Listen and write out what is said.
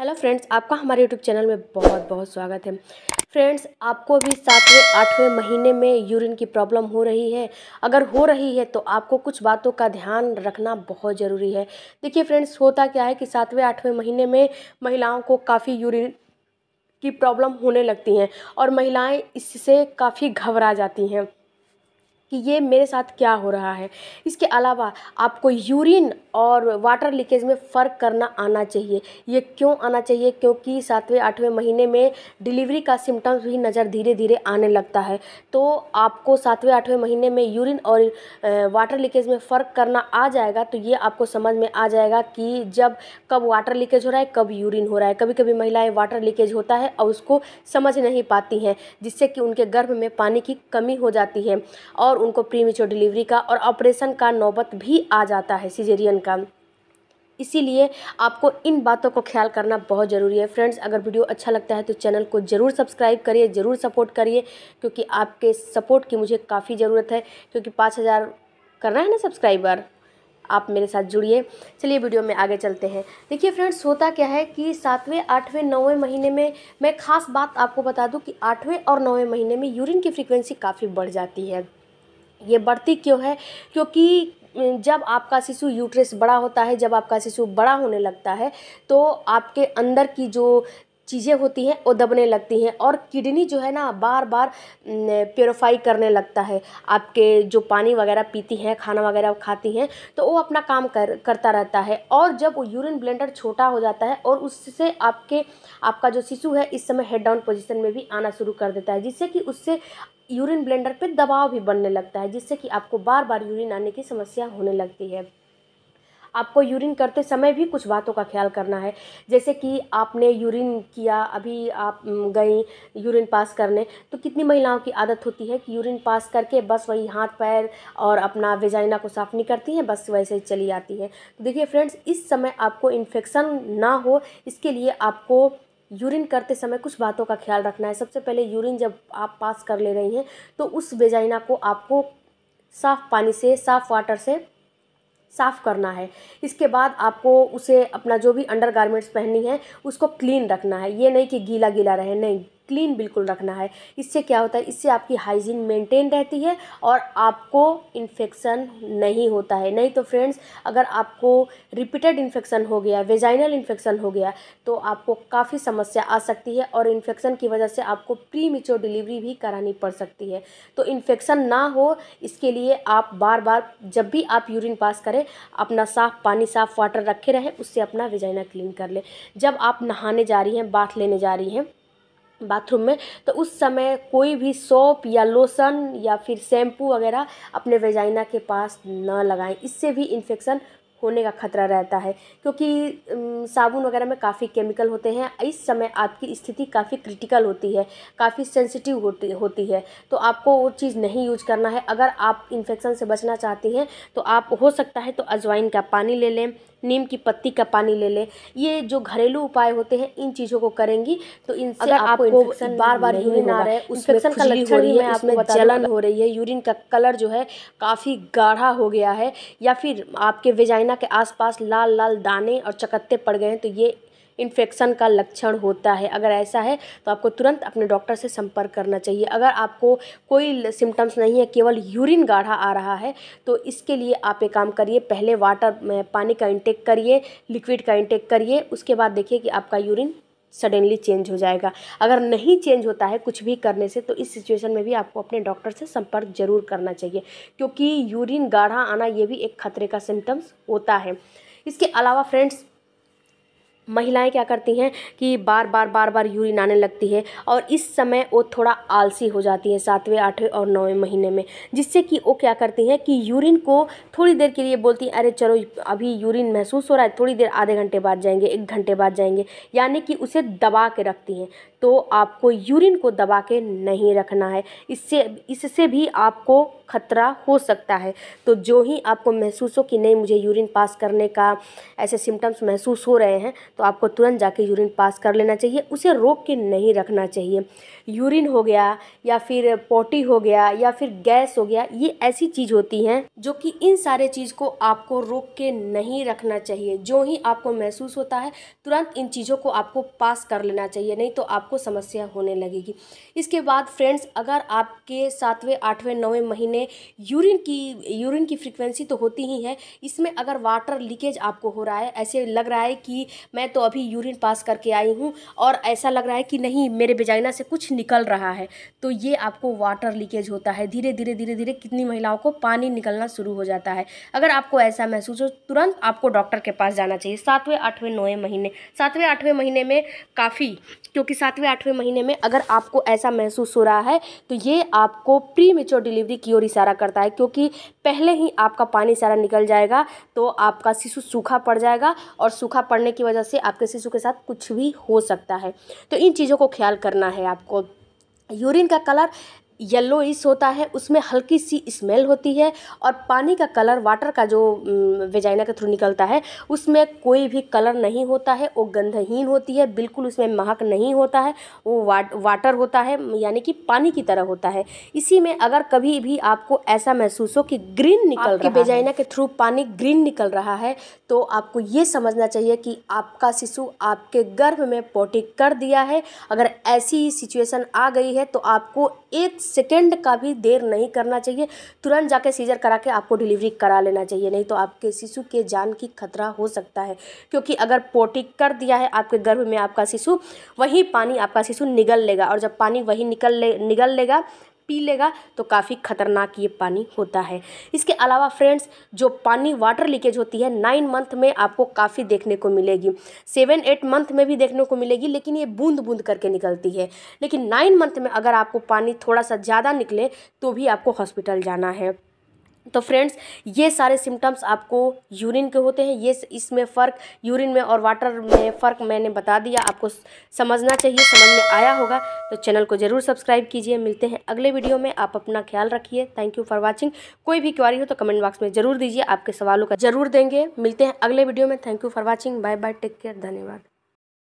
hello friends आपका हमारे YouTube channel में बहुत बहुत स्वागत है फ्रेंड्स आपको भी सातवें आठवें महीने में यूरिन की प्रॉब्लम हो रही है अगर हो रही है तो आपको कुछ बातों का ध्यान रखना बहुत ज़रूरी है देखिए फ्रेंड्स होता क्या है कि सातवें आठवें महीने में महिलाओं को काफ़ी यूरिन की प्रॉब्लम होने लगती हैं और महिलाएं इससे काफ़ी घबरा जाती हैं कि ये मेरे साथ क्या हो रहा है इसके अलावा आपको यूरिन और वाटर लीकेज में फ़र्क करना आना चाहिए ये क्यों आना चाहिए क्योंकि सातवें आठवें महीने में डिलीवरी का सिम्टम्स भी नज़र धीरे धीरे आने लगता है तो आपको सातवें आठवें महीने में यूरिन और वाटर लीकेज में फ़र्क करना आ जाएगा तो ये आपको समझ में आ जाएगा कि जब कब वाटर लीकेज हो रहा है कब यूरिन हो रहा है कभी कभी महिलाएँ वाटर लीकेज होता है और उसको समझ नहीं पाती हैं जिससे कि उनके गर्भ में पानी की कमी हो जाती है और उनको प्रीमेच्योर डिलीवरी का और ऑपरेशन का नौबत भी आ जाता है सीजेरियन का इसीलिए आपको इन बातों को ख्याल करना बहुत ज़रूरी है फ्रेंड्स अगर वीडियो अच्छा लगता है तो चैनल को ज़रूर सब्सक्राइब करिए ज़रूर सपोर्ट करिए क्योंकि आपके सपोर्ट की मुझे काफ़ी ज़रूरत है क्योंकि पाँच हज़ार करना है ना सब्सक्राइबर आप मेरे साथ जुड़िए चलिए वीडियो में आगे चलते हैं देखिए फ्रेंड्स होता क्या है कि सातवें आठवें नौवें महीने में मैं ख़ास बात आपको बता दूं कि आठवें और नौवें महीने में यूरिन की फ्रीक्वेंसी काफ़ी बढ़ जाती है ये बढ़ती क्यों है क्योंकि जब आपका शिशु यूट्रस बड़ा होता है जब आपका शिशु बड़ा होने लगता है तो आपके अंदर की जो चीज़ें होती हैं वो दबने लगती हैं और किडनी जो है ना बार बार प्योरीफाई करने लगता है आपके जो पानी वगैरह पीती हैं खाना वगैरह खाती हैं तो वो अपना काम कर करता रहता है और जब वो यूरिन ब्लेंडर छोटा हो जाता है और उससे आपके आपका जो शिशु है इस समय हेड डाउन पोजिशन में भी आना शुरू कर देता है जिससे कि उससे यूरिन ब्लेंडर पर दबाव भी बनने लगता है जिससे कि आपको बार बार यूरिन आने की समस्या होने लगती है आपको यूरिन करते समय भी कुछ बातों का ख्याल करना है जैसे कि आपने यूरिन किया अभी आप गई यूरिन पास करने तो कितनी महिलाओं की आदत होती है कि यूरिन पास करके बस वही हाथ पैर और अपना वेजाइना को साफ़ नहीं करती हैं बस वैसे ही चली आती है तो देखिए फ्रेंड्स इस समय आपको इन्फेक्शन ना हो इसके लिए आपको यूरिन करते समय कुछ बातों का ख्याल रखना है सबसे पहले यूरिन जब आप पास कर ले रही हैं तो उस वेजाइना को आपको साफ़ पानी से साफ़ वाटर से साफ़ करना है इसके बाद आपको उसे अपना जो भी अंडर गारमेंट्स पहननी है उसको क्लीन रखना है ये नहीं कि गीला गीला रहे नहीं क्लीन बिल्कुल रखना है इससे क्या होता है इससे आपकी हाइजीन मेंटेन रहती है और आपको इन्फेक्शन नहीं होता है नहीं तो फ्रेंड्स अगर आपको रिपीटेड इन्फेक्शन हो गया वेजाइनल इन्फेक्शन हो गया तो आपको काफ़ी समस्या आ सकती है और इन्फेक्शन की वजह से आपको प्री मिच्योर डिलीवरी भी करानी पड़ सकती है तो इन्फेक्शन ना हो इसके लिए आप बार बार जब भी आप यूरिन पास करें अपना साफ़ पानी साफ़ वाटर रखे रहें उससे अपना वेजाइना क्लीन कर लें जब आप नहाने जा रही हैं बाथ लेने जा रही हैं बाथरूम में तो उस समय कोई भी सोप या लोसन या फिर शैम्पू वगैरह अपने वेजाइना के पास न लगाएं इससे भी इन्फेक्शन होने का खतरा रहता है क्योंकि साबुन वगैरह में काफ़ी केमिकल होते हैं इस समय आपकी स्थिति काफ़ी क्रिटिकल होती है काफ़ी सेंसिटिव होती होती है तो आपको वो चीज़ नहीं यूज करना है अगर आप इन्फेक्शन से बचना चाहती हैं तो आप हो सकता है तो अजवाइन का पानी ले लें नीम की पत्ती का पानी ले लें ये जो घरेलू उपाय होते हैं इन चीज़ों को करेंगी तो इनसे अगर आपको, इन्फेक्शन बार बार यूरिन आ रहा है इन्फेक्शन का लक्षण हो रही है आपको जलन हो रही है यूरिन का कलर जो है काफ़ी गाढ़ा हो गया है या फिर आपके वेजाइना के आसपास लाल लाल दाने और चकत्ते पड़ गए हैं तो ये इन्फेक्शन का लक्षण होता है अगर ऐसा है तो आपको तुरंत अपने डॉक्टर से संपर्क करना चाहिए अगर आपको कोई सिम्टम्स नहीं है केवल यूरिन गाढ़ा आ रहा है तो इसके लिए आप एक काम करिए पहले वाटर पानी का इंटेक करिए लिक्विड का इंटेक करिए उसके बाद देखिए कि आपका यूरिन सडनली चेंज हो जाएगा अगर नहीं चेंज होता है कुछ भी करने से तो इस सिचुएशन में भी आपको अपने डॉक्टर से संपर्क जरूर करना चाहिए क्योंकि यूरिन गाढ़ा आना ये भी एक खतरे का सिम्टम्स होता है इसके अलावा फ्रेंड्स महिलाएँ क्या करती हैं कि बार बार बार बार यूरिन आने लगती है और इस समय वो थोड़ा आलसी हो जाती है सातवें आठवें और नौवें महीने में जिससे कि वो क्या करती हैं कि यूरिन को थोड़ी देर के लिए बोलती हैं अरे चलो अभी यूरिन महसूस हो रहा है थोड़ी देर आधे घंटे बाद जाएंगे एक घंटे बाद जाएंगे यानी कि उसे दबा के रखती हैं तो आपको यूरिन को दबा के नहीं रखना है इससे इससे भी आपको खतरा हो सकता है तो जो ही आपको महसूस हो कि नहीं मुझे यूरिन पास करने का ऐसे सिम्टम्स महसूस हो रहे हैं तो आपको तुरंत जाके यूरिन पास कर लेना चाहिए उसे रोक के नहीं रखना चाहिए यूरिन हो गया या फिर पोटी हो गया या फिर गैस हो गया ये ऐसी चीज़ होती हैं जो कि इन सारे चीज़ को आपको रोक के नहीं रखना चाहिए जो ही आपको महसूस होता है तुरंत इन चीज़ों को आपको पास कर लेना चाहिए नहीं तो आप आपको समस्या होने लगेगी इसके बाद फ्रेंड्स अगर आपके सातवें आठवें नौवें महीने यूरिन की यूरिन की फ्रिक्वेंसी तो होती ही है इसमें अगर वाटर लीकेज आपको हो रहा है ऐसे लग रहा है कि मैं तो अभी यूरिन पास करके आई हूँ और ऐसा लग रहा है कि नहीं मेरे बेजाइना से कुछ निकल रहा है तो ये आपको वाटर लीकेज होता है धीरे धीरे धीरे धीरे कितनी महिलाओं को पानी निकलना शुरू हो जाता है अगर आपको ऐसा महसूस हो तुरंत आपको डॉक्टर के पास जाना चाहिए सातवें आठवें नौवें महीने सातवें आठवें महीने में काफ़ी क्योंकि सातवें सातवें आठवें महीने में अगर आपको ऐसा महसूस हो रहा है तो ये आपको प्री मेच्योर डिलीवरी की ओर इशारा करता है क्योंकि पहले ही आपका पानी सारा निकल जाएगा तो आपका शिशु सूखा पड़ जाएगा और सूखा पड़ने की वजह से आपके शिशु के साथ कुछ भी हो सकता है तो इन चीज़ों को ख्याल करना है आपको यूरिन का कलर इस होता है उसमें हल्की सी स्मेल होती है और पानी का कलर वाटर का जो वेजाइना के थ्रू निकलता है उसमें कोई भी कलर नहीं होता है वो गंधहीन होती है बिल्कुल उसमें महक नहीं होता है वो वाट वाटर होता है यानी कि पानी की तरह होता है इसी में अगर कभी भी आपको ऐसा महसूस हो कि ग्रीन निकल रहा वेजाइना के थ्रू पानी ग्रीन निकल रहा है तो आपको ये समझना चाहिए कि आपका शिशु आपके गर्भ में पोटिक कर दिया है अगर ऐसी सिचुएशन आ गई है तो आपको एक सेकेंड का भी देर नहीं करना चाहिए तुरंत जाके सीजर करा के आपको डिलीवरी करा लेना चाहिए नहीं तो आपके शिशु के जान की खतरा हो सकता है क्योंकि अगर पोटी कर दिया है आपके गर्भ में आपका शिशु वही पानी आपका शिशु निगल लेगा और जब पानी वही निकल ले निगल लेगा पी लेगा तो काफ़ी ख़तरनाक ये पानी होता है इसके अलावा फ्रेंड्स जो पानी वाटर लीकेज होती है नाइन मंथ में आपको काफ़ी देखने को मिलेगी सेवन एट मंथ में भी देखने को मिलेगी लेकिन ये बूंद बूंद करके निकलती है लेकिन नाइन मंथ में अगर आपको पानी थोड़ा सा ज़्यादा निकले तो भी आपको हॉस्पिटल जाना है तो फ्रेंड्स ये सारे सिम्टम्स आपको यूरिन के होते हैं ये इसमें फ़र्क यूरिन में और वाटर में फ़र्क मैंने बता दिया आपको समझना चाहिए समझ में आया होगा तो चैनल को ज़रूर सब्सक्राइब कीजिए मिलते हैं अगले वीडियो में आप अपना ख्याल रखिए थैंक यू फॉर वॉचिंग कोई भी क्वारी हो तो कमेंट बॉक्स में ज़रूर दीजिए आपके सवालों का ज़रूर देंगे मिलते हैं अगले वीडियो में thank you for watching bye bye take care धन्यवाद